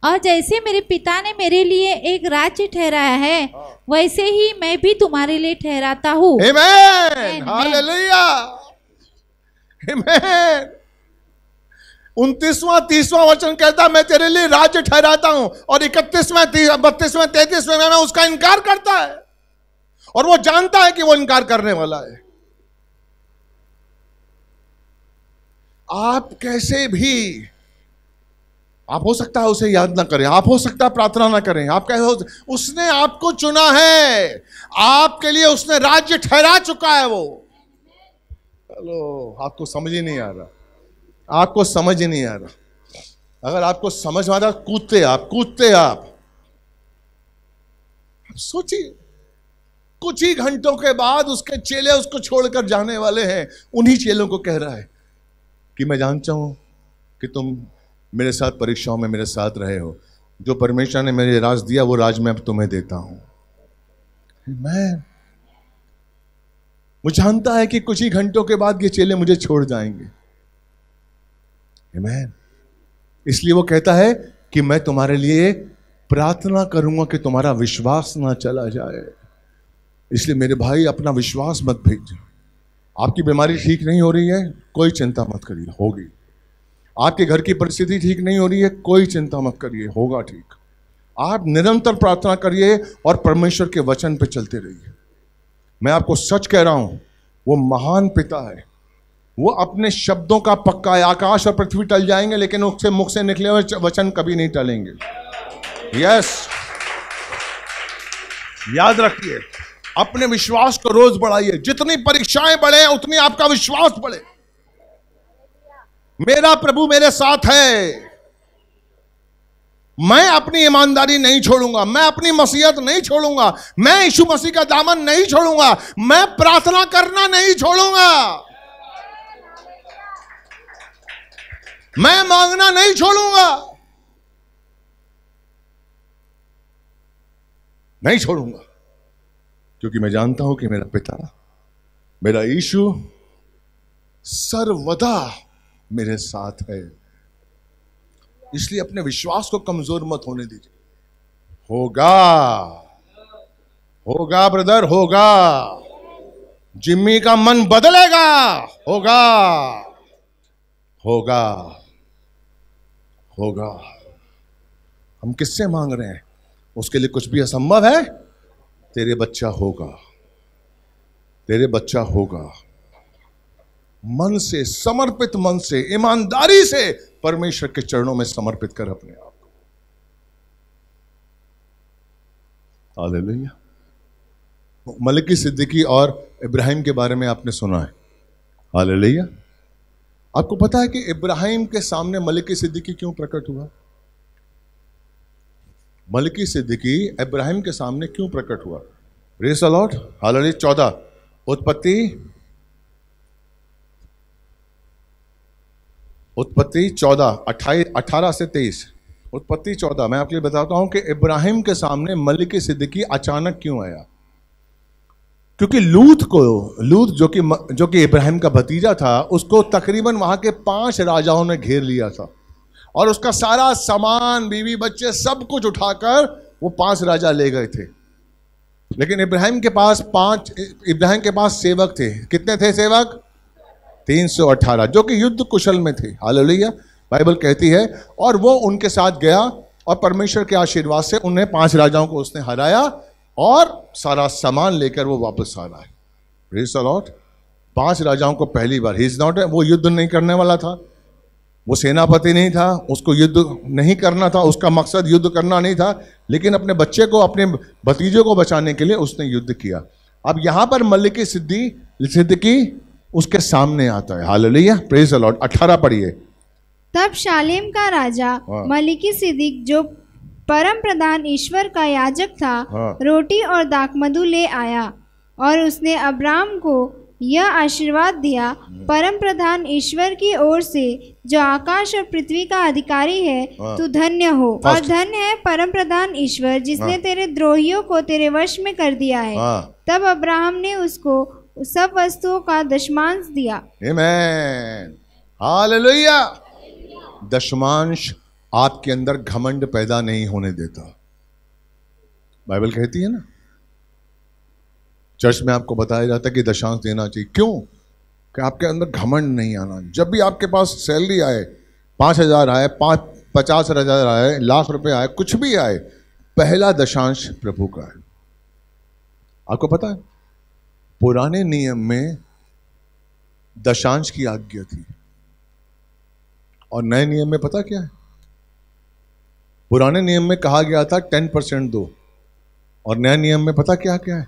और जैसे मेरे पिता ने मेरे लिए एक राज्य ठहराया है हाँ। वैसे ही मैं भी तुम्हारे लिए ठहराता हूँ उनतीसवा तीसवा वचन कहता मैं तेरे लिए राज्य ठहराता हूं और इकतीसवें बत्तीसवें तैतीसवें में उसका इनकार करता है और वो जानता है कि वो इनकार करने वाला है आप कैसे भी आप हो सकता है उसे याद ना करें आप हो सकता है प्रार्थना ना करें आप कैसे हो उसने आपको चुना है आपके लिए उसने राज्य ठहरा चुका है वो हेलो आपको समझ ही नहीं आ रहा आपको समझ ही नहीं आ रहा अगर आपको समझ में रहा कूदते आप कूदते आप, आप सोचिए कुछ ही घंटों के बाद उसके चेले उसको छोड़कर जाने वाले हैं उन्हीं चेलों को कह रहा है कि मैं जानता हूं कि तुम मेरे साथ परीक्षाओं में मेरे साथ रहे हो जो परमेश्वर ने मेरे राज दिया वो राज मैं तुम्हें देता हूं मैं वो जानता है कि कुछ ही घंटों के बाद ये चेले मुझे छोड़ जाएंगे मैन इसलिए वो कहता है कि मैं तुम्हारे लिए प्रार्थना करूंगा कि तुम्हारा विश्वास ना चला जाए इसलिए मेरे भाई अपना विश्वास मत भेज आपकी बीमारी ठीक नहीं हो रही है कोई चिंता मत करिए होगी आपके घर की परिस्थिति ठीक नहीं हो रही है कोई चिंता मत करिए होगा ठीक आप निरंतर प्रार्थना करिए और परमेश्वर के वचन पर चलते रहिए मैं आपको सच कह रहा हूं वो महान पिता है वो अपने शब्दों का पक्का है आकाश और पृथ्वी टल जाएंगे लेकिन उससे मुख से निकले हुए वचन कभी नहीं टलेंगे यस याद रखिए अपने विश्वास को रोज बढ़ाइए जितनी परीक्षाएं बढ़े उतनी आपका विश्वास बढ़े मेरा प्रभु मेरे साथ है मैं अपनी ईमानदारी नहीं छोड़ूंगा मैं अपनी मसीहत नहीं छोड़ूंगा मैं यीशु मसीह का दामन नहीं छोड़ूंगा मैं प्रार्थना करना नहीं छोड़ूंगा मैं मांगना नहीं छोड़ूंगा नहीं छोड़ूंगा क्योंकि मैं जानता हूं कि मेरा पिता मेरा यीशु सर्वदा मेरे साथ है इसलिए अपने विश्वास को कमजोर मत होने दीजिए होगा होगा ब्रदर होगा जिम्मी का मन बदलेगा होगा होगा होगा हम किससे मांग रहे हैं उसके लिए कुछ भी असंभव है तेरे बच्चा होगा तेरे बच्चा होगा मन से समर्पित मन से ईमानदारी से परमेश्वर के चरणों में समर्पित कर अपने आप को मलिक मलिकी सिद्दीकी और इब्राहिम के बारे में आपने सुना है हाल आपको पता है कि इब्राहिम के सामने मलिकी सिद्दीकी क्यों प्रकट हुआ मलकी सिद्दीकी इब्राहिम के सामने क्यों प्रकट हुआ रेस अलॉट हाल चौदह उत्पत्ति उत्पत्ति चौदह अट्ठाईस अठारह से तेईस उत्पत्ति चौदह मैं आपके लिए बताता हूं कि इब्राहिम के सामने मलिक सिद्दीकी अचानक क्यों आया क्योंकि लूथ को लूथ जो कि जो कि इब्राहिम का भतीजा था उसको तकरीबन वहां के पांच राजाओं ने घेर लिया था और उसका सारा सामान बीवी बच्चे सब कुछ उठाकर वो पांच राजा ले गए थे लेकिन इब्राहिम के पास पांच इब्राहिम के पास सेवक थे कितने थे सेवक 318 जो कि युद्ध कुशल में थे हाल बाइबल कहती है और वो उनके साथ गया और परमेश्वर के आशीर्वाद से उन्हें पांच राजाओं को उसने हराया और सारा सामान लेकर वो वापस आ रहा है पांच राजाओं को पहली बार ही इज नॉट वो युद्ध नहीं करने वाला था वो सेनापति नहीं था उसको युद्ध नहीं करना था उसका मकसद युद्ध करना नहीं था लेकिन अपने बच्चे को अपने भतीजे को बचाने के लिए उसने युद्ध किया अब यहाँ पर मल्लिक सिद्धि की उसके सामने आता है हाल लिया प्रेज अलॉट अठारह पढ़िए तब शालेम का राजा हाँ। मलिकी सिद्दीक जो परम प्रधान ईश्वर का याजक था हाँ। रोटी और दाकमधु ले आया और उसने अब्राम को यह आशीर्वाद दिया परम प्रधान ईश्वर की ओर से जो आकाश और पृथ्वी का अधिकारी है हाँ। तू धन्य हो और धन्य है परम प्रधान ईश्वर जिसने हाँ। तेरे द्रोहियों को तेरे वश में कर दिया है हाँ। तब अब्राहम ने उसको सब वस्तुओं का दशमांश दिया दशमांश आपके अंदर घमंड पैदा नहीं होने देता बाइबल कहती है ना चर्च में आपको बताया जाता है कि दशांश देना चाहिए क्यों कि आपके अंदर घमंड नहीं आना जब भी आपके पास सैलरी आए पाँच हज़ार आए पाँच पचास हज़ार आए लाख रुपए आए कुछ भी आए पहला दशांश प्रभु का है आपको पता है पुराने नियम में दशांश की आज्ञा थी और नए नियम में पता क्या है पुराने नियम में कहा गया था टेन परसेंट दो और नए नियम में पता क्या क्या है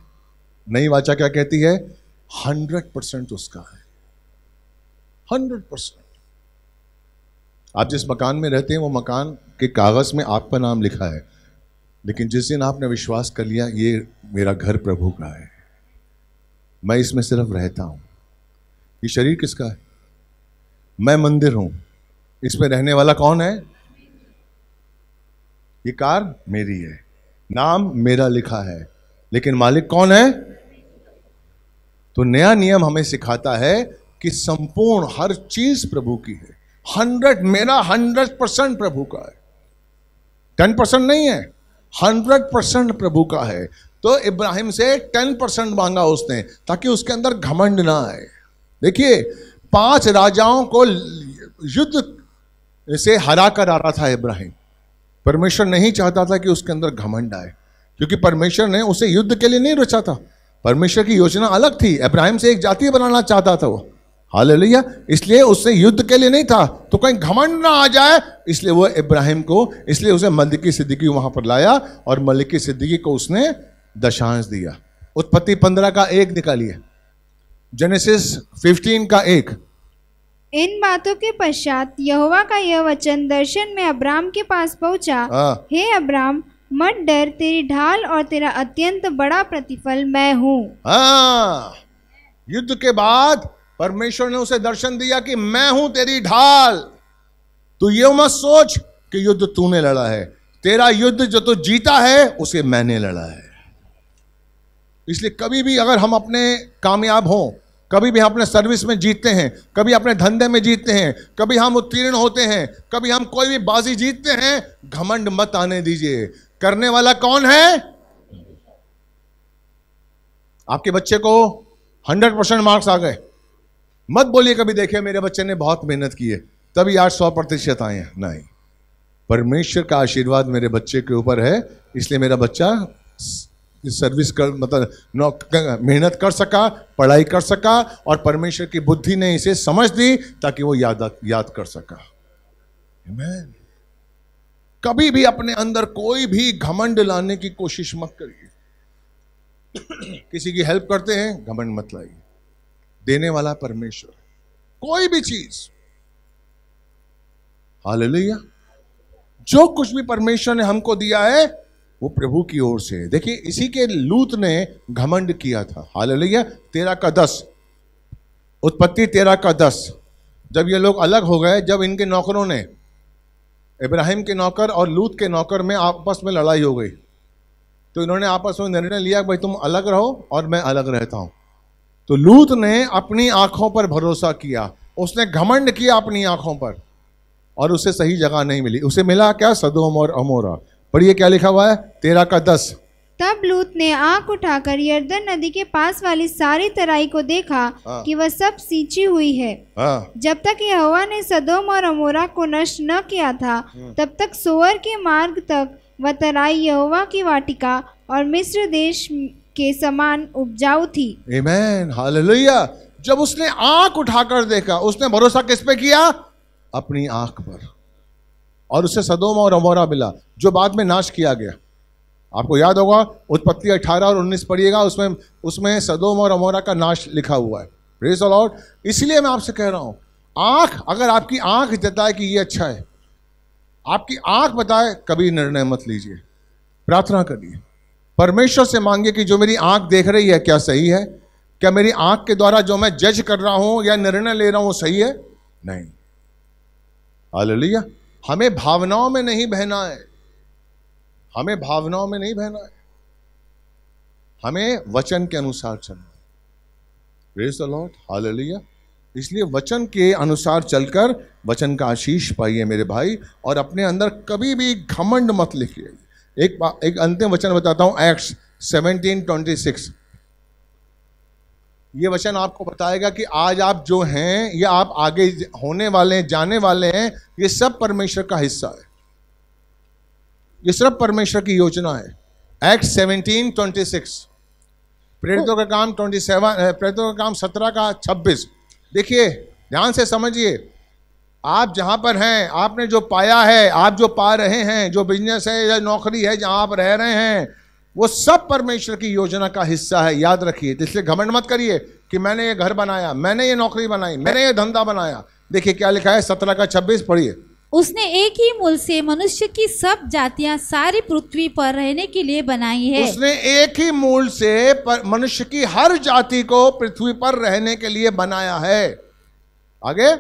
नई वाचा क्या कहती है हंड्रेड परसेंट उसका है हंड्रेड परसेंट आप जिस मकान में रहते हैं वो मकान के कागज में आपका नाम लिखा है लेकिन जिस दिन आपने विश्वास कर लिया ये मेरा घर प्रभु का है मैं इसमें सिर्फ रहता हूं ये शरीर किसका है मैं मंदिर हूं इसमें रहने वाला कौन है ये कार मेरी है नाम मेरा लिखा है लेकिन मालिक कौन है तो नया नियम हमें सिखाता है कि संपूर्ण हर चीज प्रभु की है हंड्रेड मेरा हंड्रेड परसेंट प्रभु का है टेन परसेंट नहीं है हंड्रेड परसेंट प्रभु का है तो इब्राहिम से टेन परसेंट मांगा उसने ताकि उसके अंदर घमंड ना आए देखिए पांच राजाओं को युद्ध से हरा कर आ रहा था इब्राहिम परमेश्वर नहीं चाहता था कि उसके अंदर घमंड आए क्योंकि परमेश्वर ने उसे युद्ध के लिए नहीं रचा था परमेश्वर की योजना अलग थी इब्राहिम से एक जाति बनाना चाहता था वो हाल लिया इसलिए उससे युद्ध के लिए नहीं था तो कहीं घमंड ना आ जाए इसलिए वो इब्राहिम को इसलिए उसे मलिकी सिद्दीकी वहां पर लाया और मलिकी सिद्दीकी को उसने दशांश दिया उत्पत्ति पंद्रह का एक निकालिए जेनेसिस फिफ्टीन का एक इन बातों के पश्चात यहोवा का यह वचन दर्शन में अब्राम के पास पहुंचा हाँ। हे अब्राम मत डर तेरी ढाल और तेरा अत्यंत बड़ा प्रतिफल मैं हूं हाँ, युद्ध के बाद परमेश्वर ने उसे दर्शन दिया कि मैं हूं तेरी ढाल तू ये मत सोच कि युद्ध तूने लड़ा है तेरा युद्ध जो तू जीता है उसे मैंने लड़ा है इसलिए कभी भी अगर हम अपने कामयाब हों कभी भी हम अपने सर्विस में जीतते हैं कभी अपने धंधे में जीतते हैं कभी हम उत्तीर्ण होते हैं कभी हम कोई भी बाजी जीतते हैं घमंड मत आने दीजिए करने वाला कौन है आपके बच्चे को हंड्रेड परसेंट मार्क्स आ गए मत बोलिए कभी देखिए मेरे बच्चे ने बहुत मेहनत की है तभी आज सौ प्रतिशत आए हैं नहीं परमेश्वर का आशीर्वाद मेरे बच्चे के ऊपर है इसलिए मेरा बच्चा सर्विस कर मतलब मेहनत कर सका पढ़ाई कर सका और परमेश्वर की बुद्धि ने इसे समझ दी ताकि वो याद याद कर सका Amen. कभी भी अपने अंदर कोई भी घमंड लाने की कोशिश मत करिए किसी की हेल्प करते हैं घमंड मत लाइए देने वाला परमेश्वर कोई भी चीज हाल जो कुछ भी परमेश्वर ने हमको दिया है वो प्रभु की ओर से है देखिए इसी के लूत ने घमंड किया था हाल तेरा का दस उत्पत्ति तेरा का दस जब ये लोग अलग हो गए जब इनके नौकरों ने इब्राहिम के नौकर और लूत के नौकर में आपस में लड़ाई हो गई तो इन्होंने आपस में निर्णय लिया भाई तुम अलग रहो और मैं अलग रहता हूँ तो लूत ने अपनी आंखों पर भरोसा किया उसने घमंड किया अपनी आंखों पर और उसे सही जगह नहीं मिली उसे मिला क्या सदोम और अमोरा पढ़िए क्या लिखा हुआ है तेरह का दस तब लूत ने आंख उठाकर यर्दन नदी के पास वाली सारी तराई को देखा हाँ। कि वह सब सींची हुई है हाँ। जब तक यहोवा ने सदोम और अमोरा को नष्ट न किया था हाँ। तब तक सोअर के मार्ग तक वह तराई यहोवा की वाटिका और मिस्र देश के समान उपजाऊ थी Amen, जब उसने आंख उठाकर देखा उसने भरोसा किस पे किया अपनी आंख पर और उसे सदोम और अमोरा मिला जो बाद में नाश किया गया आपको याद होगा उत्पत्ति 18 और 19 पढ़िएगा उसमें उसमें सदोम और अमोरा का नाश लिखा हुआ है लॉर्ड इसलिए मैं आपसे कह रहा हूं आंख अगर आपकी आंख जताए कि ये अच्छा है आपकी आँख बताए कभी निर्णय मत लीजिए प्रार्थना करिए परमेश्वर से मांगिए कि जो मेरी आँख देख रही है क्या सही है क्या मेरी आँख के द्वारा जो मैं जज कर रहा हूँ या निर्णय ले रहा हूँ सही है नहीं हमें भावनाओं में नहीं बहना है हमें भावनाओं में नहीं बहना है हमें वचन के अनुसार चलना है प्रेज द लॉर्ड इसलिए वचन के अनुसार चलकर वचन का आशीष पाइए मेरे भाई और अपने अंदर कभी भी घमंड मत लिखिए एक एक अंतिम वचन बताता हूं ट्वेंटी 1726 ये वचन आपको बताएगा कि आज आप जो हैं या आप आगे होने वाले हैं जाने वाले हैं ये सब परमेश्वर का हिस्सा है ये सिर्फ परमेश्वर की योजना है एक्ट सेवनटीन ट्वेंटी सिक्स प्रेरितों का काम ट्वेंटी सेवन प्रेरितों का काम सत्रह का छब्बीस देखिए ध्यान से समझिए आप जहाँ पर हैं आपने जो पाया है आप जो पा रहे हैं जो बिजनेस है या नौकरी है जहाँ आप रह रहे हैं वो सब परमेश्वर की योजना का हिस्सा है याद रखिए तो इसलिए घमंड मत करिए कि मैंने ये घर बनाया मैंने ये नौकरी बनाई मैंने ये धंधा बनाया देखिए क्या लिखा है सत्रह का छब्बीस पढ़िए उसने एक ही मूल से मनुष्य की सब जातियां सारी पृथ्वी पर रहने के लिए बनाई है उसने एक ही मूल से मनुष्य की हर जाति को पृथ्वी पर रहने के लिए बनाया है आगे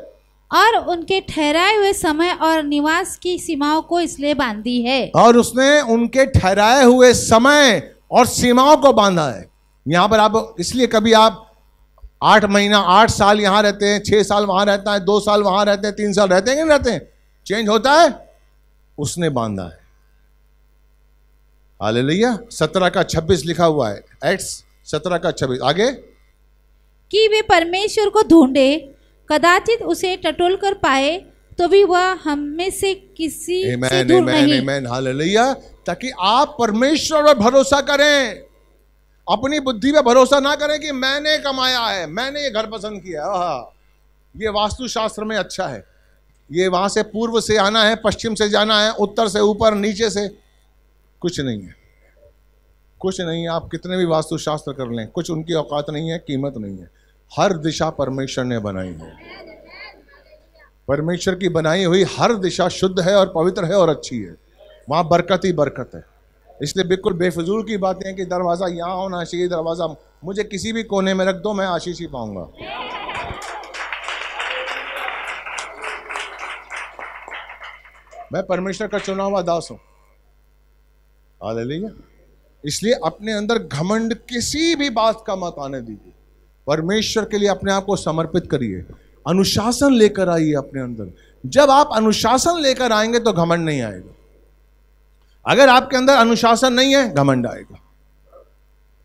और उनके ठहराए हुए समय और निवास की सीमाओं को इसलिए बांधी है और उसने उनके ठहराए हुए समय और सीमाओं को बांधा है यहाँ पर आप इसलिए कभी आप आठ महीना आठ साल यहाँ रहते हैं छह साल वहां रहता है दो साल वहां रहते हैं तीन साल रहते हैं कि नहीं रहते हैं चेंज होता है उसने बांधा है हाल लिया सत्रह का छब्बीस लिखा हुआ है एक्स सत्रह का छब्बीस आगे कि वे परमेश्वर को ढूंढे कदाचित उसे टटोल कर पाए तो भी वह हम में से किसी amen, से दूर amen, नहीं amen, ताकि आप परमेश्वर पर भरोसा करें अपनी बुद्धि पर भरोसा ना करें कि मैंने कमाया है मैंने ये घर पसंद किया ये ये वास्तुशास्त्र में अच्छा है ये वहां से पूर्व से आना है पश्चिम से जाना है उत्तर से ऊपर नीचे से कुछ नहीं है कुछ नहीं है आप कितने भी वास्तुशास्त्र कर लें कुछ उनकी औकात नहीं है कीमत नहीं है हर दिशा परमेश्वर ने बनाई है परमेश्वर की बनाई हुई हर दिशा शुद्ध है और पवित्र है और अच्छी है वहां बरकत ही बरकत है इसलिए बिल्कुल बेफजूल की बातें हैं कि दरवाज़ा यहाँ होना चाहिए दरवाज़ा मुझे किसी भी कोने में रख दो मैं आशीष ही yeah. मैं परमेश्वर का चुना हुआ दास हूं इसलिए अपने अंदर घमंड किसी भी बात का मत आने दीजिए परमेश्वर के लिए अपने आप को समर्पित करिए अनुशासन लेकर आइए अपने अंदर जब आप अनुशासन लेकर आएंगे तो घमंड नहीं आएगा अगर आपके अंदर अनुशासन नहीं है घमंड आएगा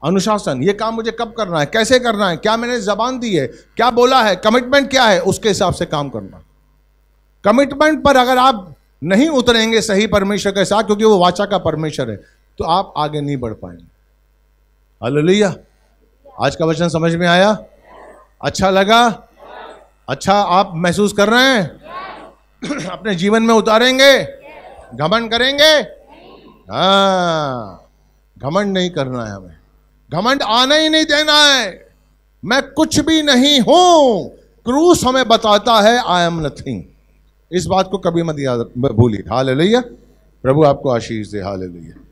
अनुशासन ये काम मुझे कब करना है कैसे करना है क्या मैंने जबान दी है क्या बोला है कमिटमेंट क्या है उसके हिसाब से काम करना कमिटमेंट पर अगर आप नहीं उतरेंगे सही परमेश्वर के साथ क्योंकि वो वाचा का परमेश्वर है तो आप आगे नहीं बढ़ पाएंगे लिया आज का वचन समझ में आया अच्छा लगा अच्छा आप महसूस कर रहे हैं अपने जीवन में उतारेंगे घमंड करेंगे हाँ, घमंड नहीं करना है हमें घमंड आना ही नहीं देना है मैं कुछ भी नहीं हूं क्रूस हमें बताता है आई एम नथिंग इस बात को कभी मत याद भूलिए हाल प्रभु आपको आशीष दे हाल